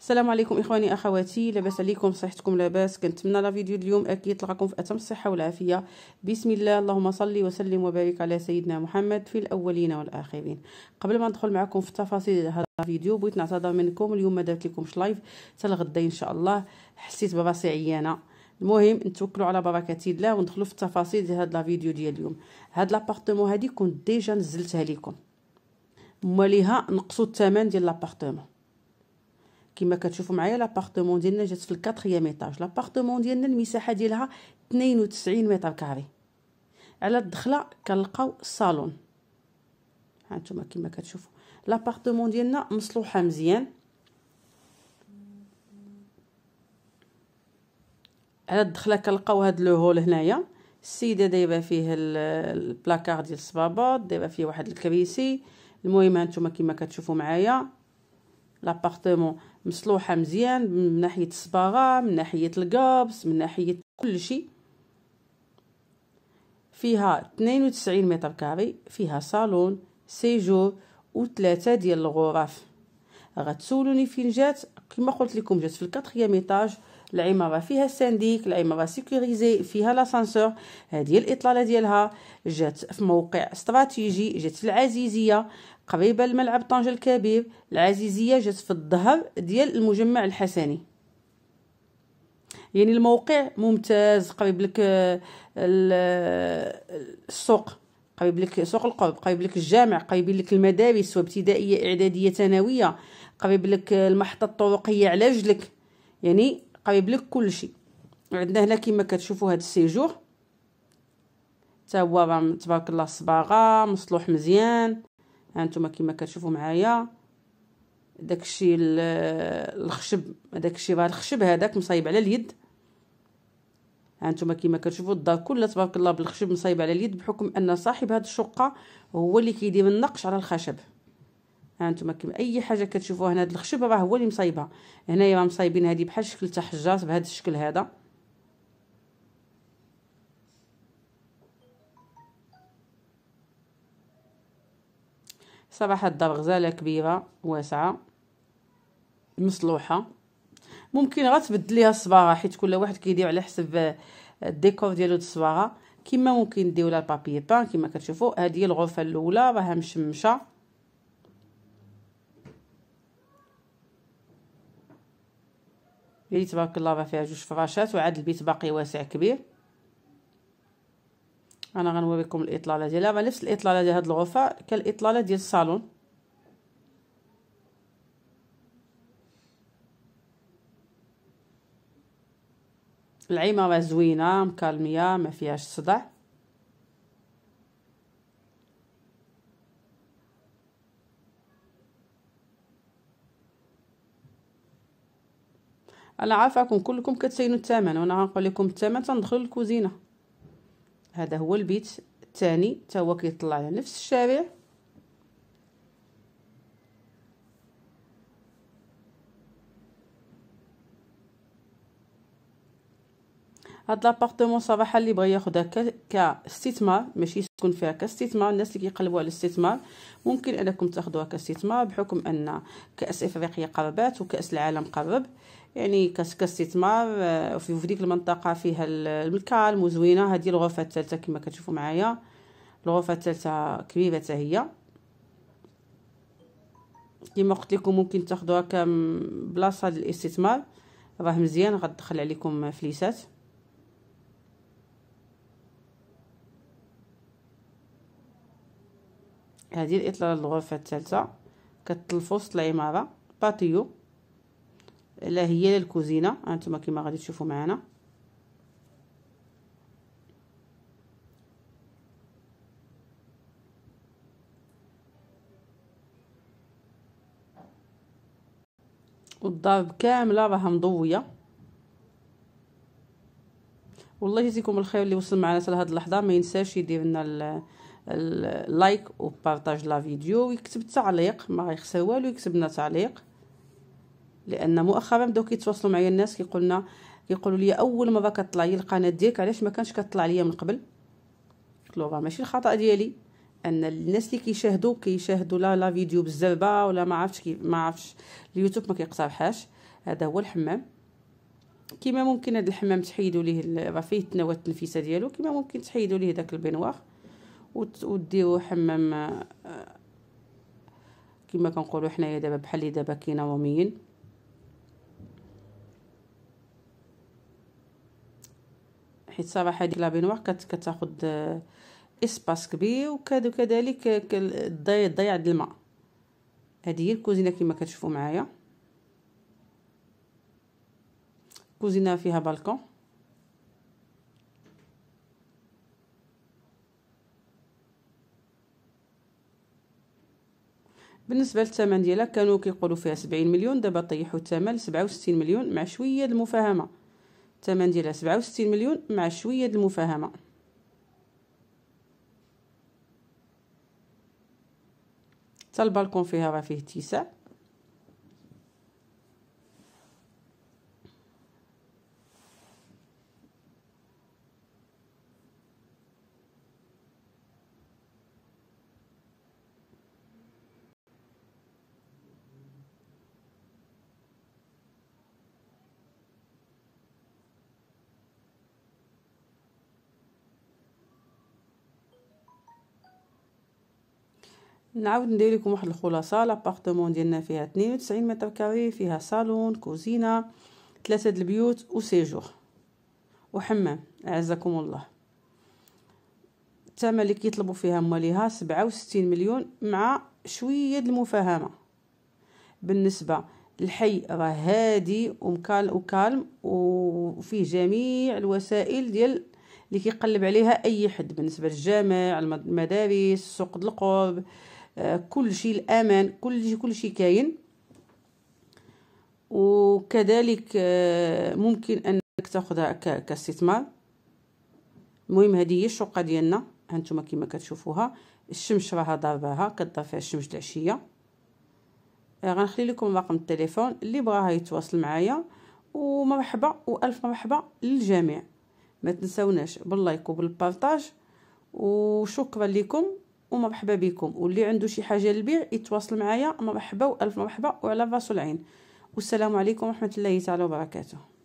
السلام عليكم اخواني اخواتي لاباس عليكم صحتكم لاباس كنتمنى لا فيديو اليوم اكيد يطلعكم في اتم الصحه والعافيه بسم الله اللهم صل وسلم وبارك على سيدنا محمد في الاولين والاخرين قبل ما ندخل معكم في تفاصيل هذا الفيديو بغيت نعتذر منكم اليوم ما درت لكمش لايف حتى ان شاء الله حسيت براسي عيانه المهم نتوكلوا على بركه الله وندخلوا في التفاصيل ديال هذا الفيديو ديال اليوم هاد لابارتمون هادي كنت ديجا نزلتها لكم موليها نقصوا الثمن ديال لابارتمون كما كتشوفوا معايا لابارتمون ديالنا جات في الكاتريام ايطاج لابارتمون ديالنا المساحه ديالها 92 متر كاري على الدخله كنلقاو الصالون ها انتما كما كتشوفوا لابارتمون ديالنا مصلوحه مزيان على الدخله كنلقاو هاد لو هول هنايا السيده دايبه فيه البلاكار ديال الصبابات دايبه فيه واحد الكريسي المهم هانتوما كما كتشوفوا معايا لابارتمون مصلوحه مزيان من ناحيه الصباغه من ناحيه القابس من ناحيه كل شيء فيها 92 متر كاري فيها صالون سيجور وثلاثه ديال الغرف غتسولوني فين جات كما قلت لكم جات في الكاتريام ايطاج العماره فيها السنديك العماره سيكوريزي فيها لاسانسور هذه الاطلاله ديالها جات في موقع استراتيجي جات في العزيزيه قريبه لملعب طنجه الكبير العزيزيه جات في الظهر ديال المجمع الحسني يعني الموقع ممتاز قريب لك آه، آه، السوق قريب لك سوق القرب قريب لك الجامع قريب لك المدارس وابتدائيه ابتدائيه اعداديه ثانويه قريب لك المحطه الطرقيه على رجلك يعني قريب لك كل شيء عندنا هنا كما كتشوفوا هذا السيجور حتى هو راه تبارك الله الصباغه مصلوح مزيان ها انتم كما كتشوفوا معايا داكشي الخشب داكشي راه الخشب هذاك مصايب على اليد ها انتم كما كتشوفوا الدار كلها تبارك الله بالخشب مصايب على اليد بحكم ان صاحب هذه الشقه هو اللي كيدير النقش على الخشب ها كيما اي حاجه كتشوفوها هنا هاد الخشب راه هو اللي مصايبها هنايا راه مصايبين هادي بحال شكل تاع حجار بهذا الشكل هذا صراحه الدار غزاله كبيره واسعه مصلوحه ممكن غير ليها الصباغه حيت كل واحد كيدير على حسب آه، الديكور ديالو الصباغه كما ممكن ديرو لها البابي بان كما كتشوفوا هذه هي الغرفه الاولى راها مشمشه اللي تبارك الله فيها جوج فراشات وعاد البيت باقي واسع كبير انا غنوريكم الاطلاله ديالها راه نفس الاطلاله ديال هاد الغرفه كالاطلاله ديال الصالون راه زوينه مكالميه ما فيهاش صداع انا عافاكم كلكم كتسينوا الثمن وانا غنقول لكم الثمن تندخل الكوزينه هذا هو البيت الثاني حتى هو كيطلع على نفس الشارع هاد لابارتمون صراحه اللي بغى ياخذها كاستثمار ماشي يسكن فيها كاستثمار الناس اللي كيقلبوا على الاستثمار ممكن انكم تاخدوها كاستثمار بحكم ان كاس افريقيا قربات وكاس العالم قرب يعني كاستثمار آه، في ديك المنطقه فيها المكالم وزوينه هادي الغرفه الثالثه كما كتشوفوا معايا الغرفه الثالثه كبيره حتى هي كما قلت لكم ممكن تاخدوها كبلاصه للاستثمار راه مزيان غدخل عليكم فليسات هذه الإطلالة الغرفه الثالثة كتطل في وسط العمارة باتيو لا هي لا الكوزينة هانتوما كيما غادي تشوفوا معانا والدار كامله راها مضويه والله يجزيكم الخير اللي وصل معنا لهاد اللحظه ما ينساش يدير لنا اللايك وبارطاج لا فيديو ويكتب تعليق ما غيخسر والو يكتب لنا تعليق لان مؤخرا بداو كيتواصلوا معايا الناس كيقولنا كيقولوا لي اول مره كطلع لي القناه ديالك علاش ما كانش كطلع ليا من قبل قلت لهم ماشي الخطا ديالي ان الناس اللي كيشاهدوا كيشاهدوا لا لا فيديو بالزربه ولا ما عرفتش كي ما عرفش اليوتيوب ما كيقترحهاش هذا هو الحمام كيما ممكن هذا الحمام تحيدوا ليه راه فيه التنوات التنفيسه ديالو كيما ممكن تحيدوا ليه داك البينواخ وديو حمام آه، كما كنقولوا حنايا دابا بحال اللي دابا كاين يوميا حيت صراحه ديك لابينوار كتاخذ آه، اسباس كبير وكذلك الضياع ضيع ضيع الماء هذه هي الكوزينه كما كتشوفوا معايا كوزينه فيها بالكون بالنسبه للثمن ديالها كانوا كيقولوا فيها 70 مليون دابا طيحوا الثمن ل 67 مليون مع شويه د المفاهمه الثمن ديالها 67 مليون مع شويه د المفاهمه حتى البالكون فيها راه فيه اتساع نعاود ندير لكم واحد الخلاصه لابارتمون ديالنا فيها 92 متر كاري فيها صالون كوزينه ثلاثه د البيوت وسيجور وحمام اعزكم الله الثمن اللي كيطلبوا فيها مواليها 67 مليون مع شويه د المفاهمه بالنسبه الحي راه هادي ومكال وكالم وفيه جميع الوسائل ديال اللي كيقلب عليها اي حد بالنسبه للجامع المدارس سوق القرب كل شيء الامان كل شيء كل شيء كاين وكذلك آه، ممكن انك تاخذها كاستثمار المهم هذه هي الشقه ديالنا هانتوما كما كتشوفوها الشمس راها ضرباها كضرب فيها الشمس العشيه آه، غنخلي لكم رقم التليفون اللي بغاها يتواصل معايا ومرحبا والف مرحبا للجميع ما تنسوناش باللايك وبالبارطاج وشكرا لكم ومرحبا بكم واللي عنده شي حاجه للبيع يتواصل معايا مرحبا والف مرحبا وعلى راس العين والسلام عليكم ورحمه الله تعالى وبركاته